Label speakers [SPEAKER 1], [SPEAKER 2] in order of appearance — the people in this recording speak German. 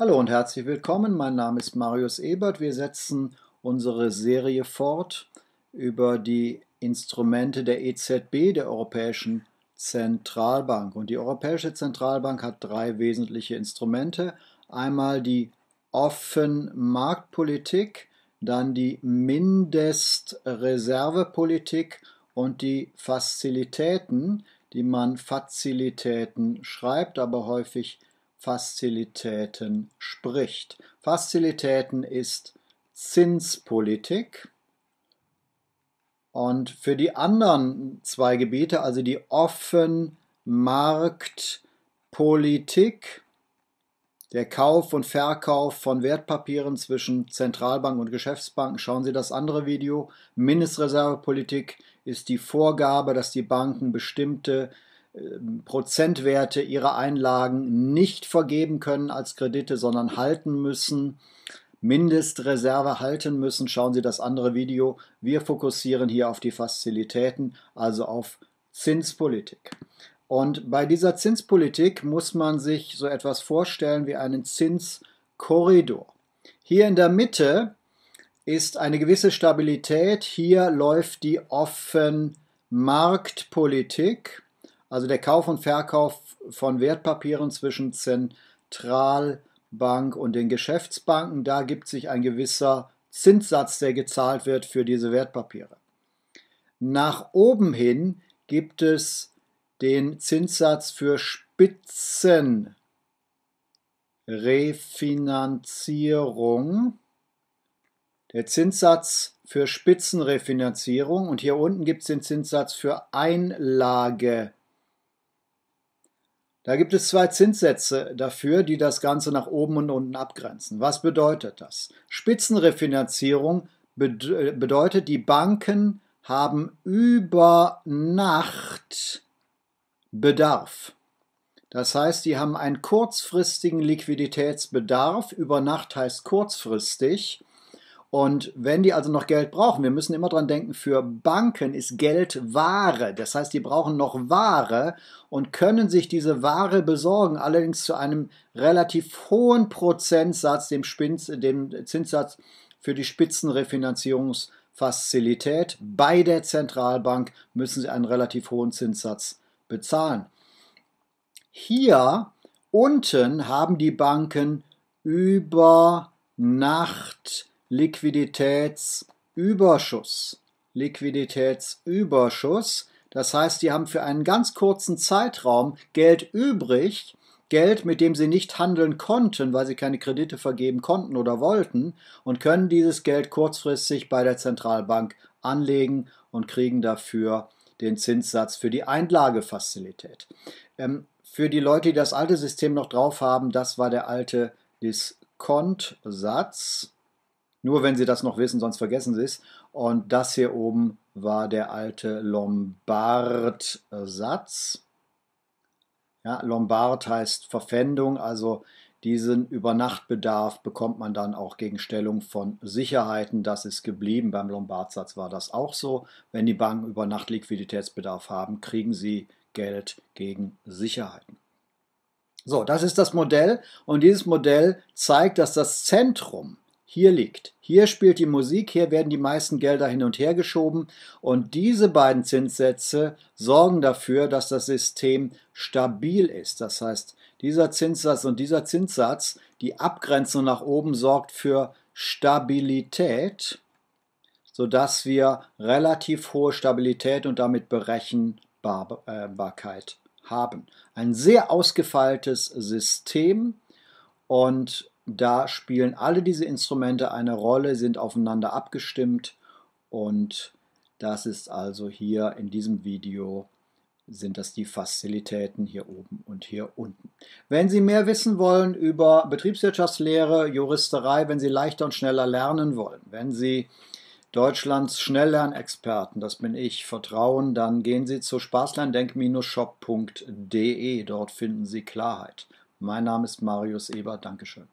[SPEAKER 1] Hallo und herzlich willkommen. Mein Name ist Marius Ebert. Wir setzen unsere Serie fort über die Instrumente der EZB, der Europäischen Zentralbank. Und die Europäische Zentralbank hat drei wesentliche Instrumente. Einmal die Offenmarktpolitik, dann die Mindestreservepolitik und die Fazilitäten, die man Fazilitäten schreibt, aber häufig Fazilitäten spricht. Fazilitäten ist Zinspolitik. Und für die anderen zwei Gebiete, also die Offenmarktpolitik, der Kauf und Verkauf von Wertpapieren zwischen Zentralbank und Geschäftsbanken, schauen Sie das andere Video. Mindestreservepolitik ist die Vorgabe, dass die Banken bestimmte ähm, Prozentwerte ihrer Einlagen nicht vergeben können als Kredite, sondern halten müssen, Mindestreserve halten müssen. Schauen Sie das andere Video. Wir fokussieren hier auf die Fazilitäten, also auf Zinspolitik. Und bei dieser Zinspolitik muss man sich so etwas vorstellen wie einen Zinskorridor. Hier in der Mitte ist eine gewisse Stabilität. Hier läuft die Offenmarktpolitik also der Kauf und Verkauf von Wertpapieren zwischen Zentralbank und den Geschäftsbanken, da gibt sich ein gewisser Zinssatz, der gezahlt wird für diese Wertpapiere. Nach oben hin gibt es den Zinssatz für Spitzenrefinanzierung. Der Zinssatz für Spitzenrefinanzierung und hier unten gibt es den Zinssatz für Einlagefinanzierung. Da gibt es zwei Zinssätze dafür, die das Ganze nach oben und unten abgrenzen. Was bedeutet das? Spitzenrefinanzierung äh, bedeutet, die Banken haben über Nacht Bedarf. Das heißt, die haben einen kurzfristigen Liquiditätsbedarf. Über Nacht heißt kurzfristig. Und wenn die also noch Geld brauchen, wir müssen immer dran denken, für Banken ist Geld Ware. Das heißt, die brauchen noch Ware und können sich diese Ware besorgen, allerdings zu einem relativ hohen Prozentsatz, dem, Spins, dem Zinssatz für die Spitzenrefinanzierungsfazilität. Bei der Zentralbank müssen sie einen relativ hohen Zinssatz bezahlen. Hier unten haben die Banken über Nacht Liquiditätsüberschuss. Liquiditätsüberschuss, das heißt, die haben für einen ganz kurzen Zeitraum Geld übrig, Geld, mit dem sie nicht handeln konnten, weil sie keine Kredite vergeben konnten oder wollten, und können dieses Geld kurzfristig bei der Zentralbank anlegen und kriegen dafür den Zinssatz für die Einlagefazilität. Ähm, für die Leute, die das alte System noch drauf haben, das war der alte Diskontsatz. Nur wenn Sie das noch wissen, sonst vergessen Sie es. Und das hier oben war der alte Lombard-Satz. Ja, Lombard heißt Verpfändung, also diesen Übernachtbedarf bekommt man dann auch gegen Stellung von Sicherheiten. Das ist geblieben. Beim Lombardsatz war das auch so. Wenn die Banken über Nacht Liquiditätsbedarf haben, kriegen sie Geld gegen Sicherheiten. So, das ist das Modell und dieses Modell zeigt, dass das Zentrum hier liegt. Hier spielt die Musik, hier werden die meisten Gelder hin und her geschoben und diese beiden Zinssätze sorgen dafür, dass das System stabil ist. Das heißt, dieser Zinssatz und dieser Zinssatz, die Abgrenzung nach oben sorgt für Stabilität, sodass wir relativ hohe Stabilität und damit Berechenbarkeit haben. Ein sehr ausgefeiltes System und da spielen alle diese Instrumente eine Rolle, sind aufeinander abgestimmt und das ist also hier in diesem Video sind das die Fazilitäten hier oben und hier unten. Wenn Sie mehr wissen wollen über Betriebswirtschaftslehre, Juristerei, wenn Sie leichter und schneller lernen wollen, wenn Sie Deutschlands Schnelllernexperten, das bin ich, vertrauen, dann gehen Sie zu spaßlerndenk-shop.de. Dort finden Sie Klarheit. Mein Name ist Marius Eber. Dankeschön.